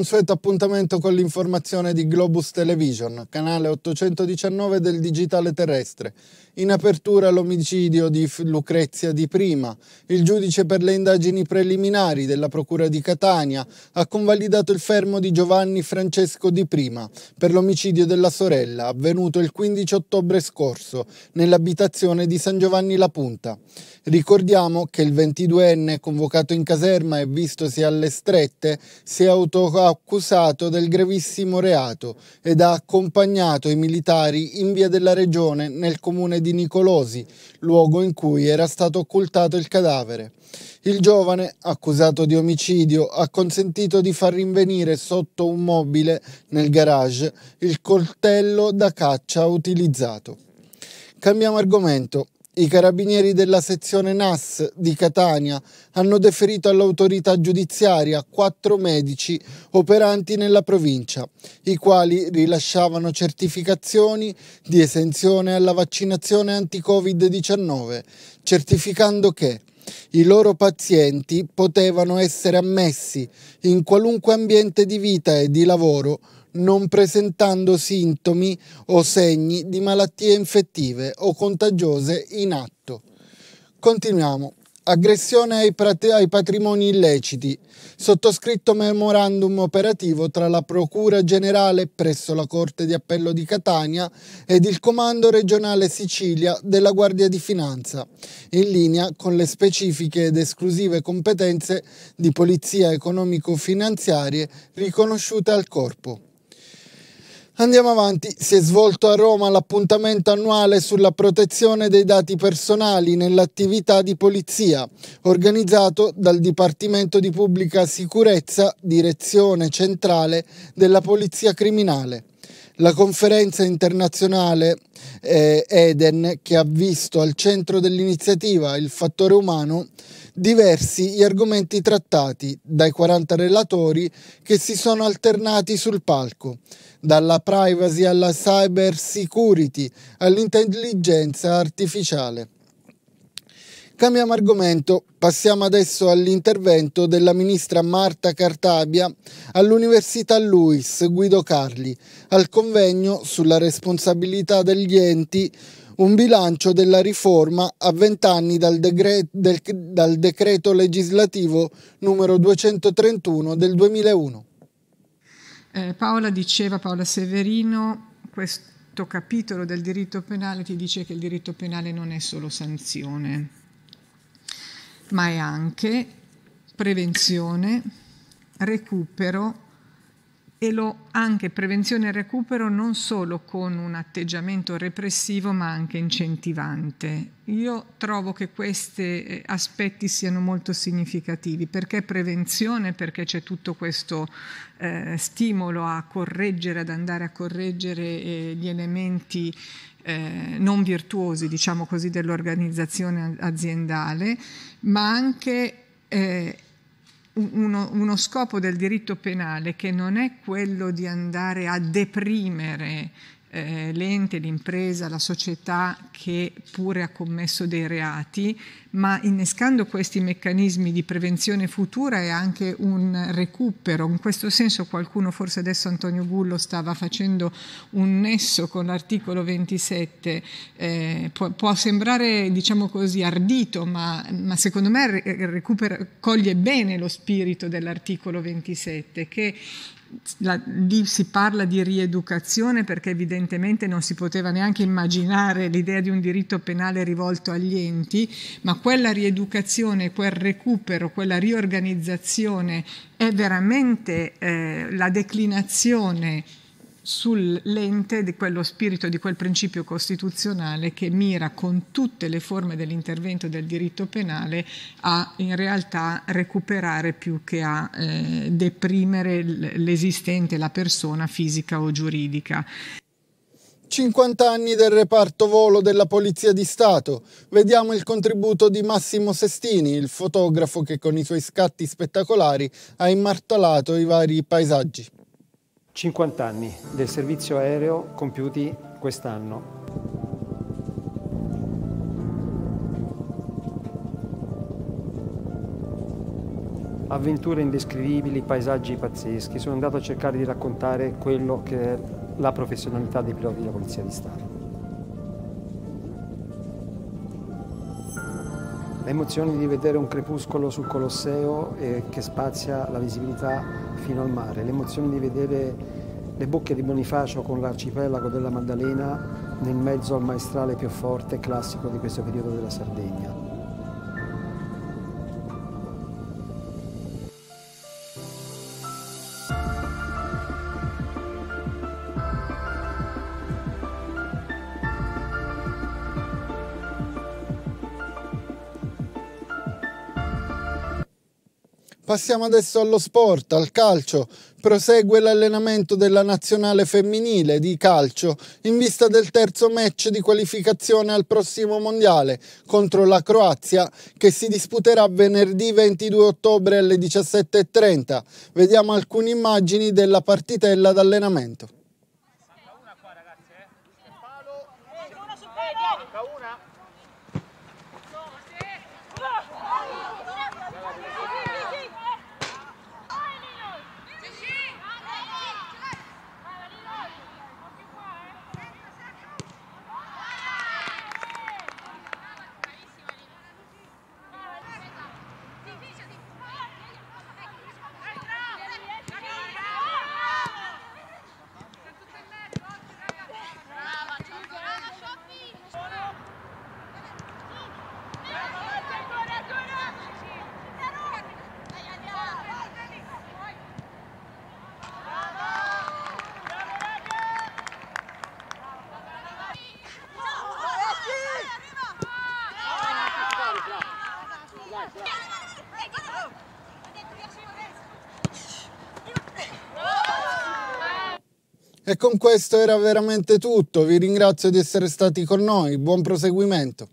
consueto appuntamento con l'informazione di Globus Television, canale 819 del digitale terrestre. In apertura l'omicidio di Lucrezia di Prima. Il giudice per le indagini preliminari della Procura di Catania ha convalidato il fermo di Giovanni Francesco di Prima per l'omicidio della sorella, avvenuto il 15 ottobre scorso nell'abitazione di San Giovanni La Punta. Ricordiamo che il 22enne convocato in caserma e vistosi alle strette si è auto accusato del gravissimo reato ed ha accompagnato i militari in via della regione nel comune di Nicolosi, luogo in cui era stato occultato il cadavere. Il giovane, accusato di omicidio, ha consentito di far rinvenire sotto un mobile nel garage il coltello da caccia utilizzato. Cambiamo argomento. I carabinieri della sezione NAS di Catania hanno deferito all'autorità giudiziaria quattro medici operanti nella provincia, i quali rilasciavano certificazioni di esenzione alla vaccinazione anti-Covid-19, certificando che i loro pazienti potevano essere ammessi in qualunque ambiente di vita e di lavoro non presentando sintomi o segni di malattie infettive o contagiose in atto. Continuiamo. Aggressione ai, ai, patrimoni illeciti. Sottoscritto memorandum operativo tra la Procura Generale presso la Corte di Appello di Catania ed il Comando Regionale Sicilia della Guardia di Finanza, in linea con le specifiche ed esclusive competenze di polizia economico-finanziarie riconosciute al Corpo. Andiamo avanti, si è svolto a Roma l'appuntamento annuale sulla protezione dei dati personali nell'attività di polizia, organizzato dal Dipartimento di Pubblica Sicurezza, Direzione Centrale della Polizia Criminale la conferenza internazionale eh, Eden, che ha visto al centro dell'iniziativa il fattore umano, diversi gli argomenti trattati dai 40 relatori che si sono alternati sul palco, dalla privacy alla cyber security all'intelligenza artificiale. Cambiamo argomento, passiamo adesso all'intervento della ministra Marta Cartabia all'Università Luis Guido Carli al convegno sulla responsabilità degli enti un bilancio della riforma a vent'anni dal, del, dal decreto legislativo numero 231 del 2001. Eh, Paola diceva, Paola Severino, questo capitolo del diritto penale ti dice che il diritto penale non è solo sanzione, ma è anche prevenzione, recupero, e lo anche prevenzione e recupero non solo con un atteggiamento repressivo ma anche incentivante. Io trovo che questi eh, aspetti siano molto significativi perché prevenzione, perché c'è tutto questo eh, stimolo a correggere, ad andare a correggere eh, gli elementi eh, non virtuosi, diciamo così, dell'organizzazione aziendale, ma anche eh, uno, uno, scopo del diritto penale che non è quello di andare a deprimere eh, l'ente, l'impresa, la società che pure ha commesso dei reati, ma innescando questi meccanismi di prevenzione futura è anche un recupero. In questo senso qualcuno, forse adesso Antonio Gullo stava facendo un nesso con l'articolo 27, eh, può, può, sembrare diciamo così ardito, ma, ma secondo me recupera, coglie bene lo spirito dell'articolo 27 che la, lì si parla di rieducazione perché evidentemente non si poteva neanche immaginare l'idea di un diritto penale rivolto agli enti, ma quella rieducazione, quel recupero, quella riorganizzazione è veramente eh, la declinazione sull'ente di quello spirito, di quel principio costituzionale che mira con tutte le forme dell'intervento del diritto penale a in realtà recuperare più che a eh, deprimere l'esistente, la persona fisica o giuridica. 50 anni del reparto volo della Polizia di Stato. Vediamo il contributo di Massimo Sestini, il fotografo che con i suoi scatti spettacolari ha immartolato i vari paesaggi. 50 anni del servizio aereo compiuti quest'anno. Avventure indescrivibili, paesaggi pazzeschi. Sono andato a cercare di raccontare quello che è la professionalità dei piloti della Polizia di Stato. L'emozione di vedere un crepuscolo sul Colosseo eh, che spazia la visibilità fino al mare, l'emozione di vedere le bocche di Bonifacio con l'arcipelago della Maddalena nel mezzo al maestrale più forte e classico di questo periodo della Sardegna. Passiamo adesso allo sport, al calcio. Prosegue l'allenamento della nazionale femminile di calcio in vista del terzo match di qualificazione al prossimo mondiale contro la Croazia che si disputerà venerdì 22 ottobre alle 17.30. Vediamo alcune immagini della partitella d'allenamento. E con questo era veramente tutto, vi ringrazio di essere stati con noi, buon proseguimento.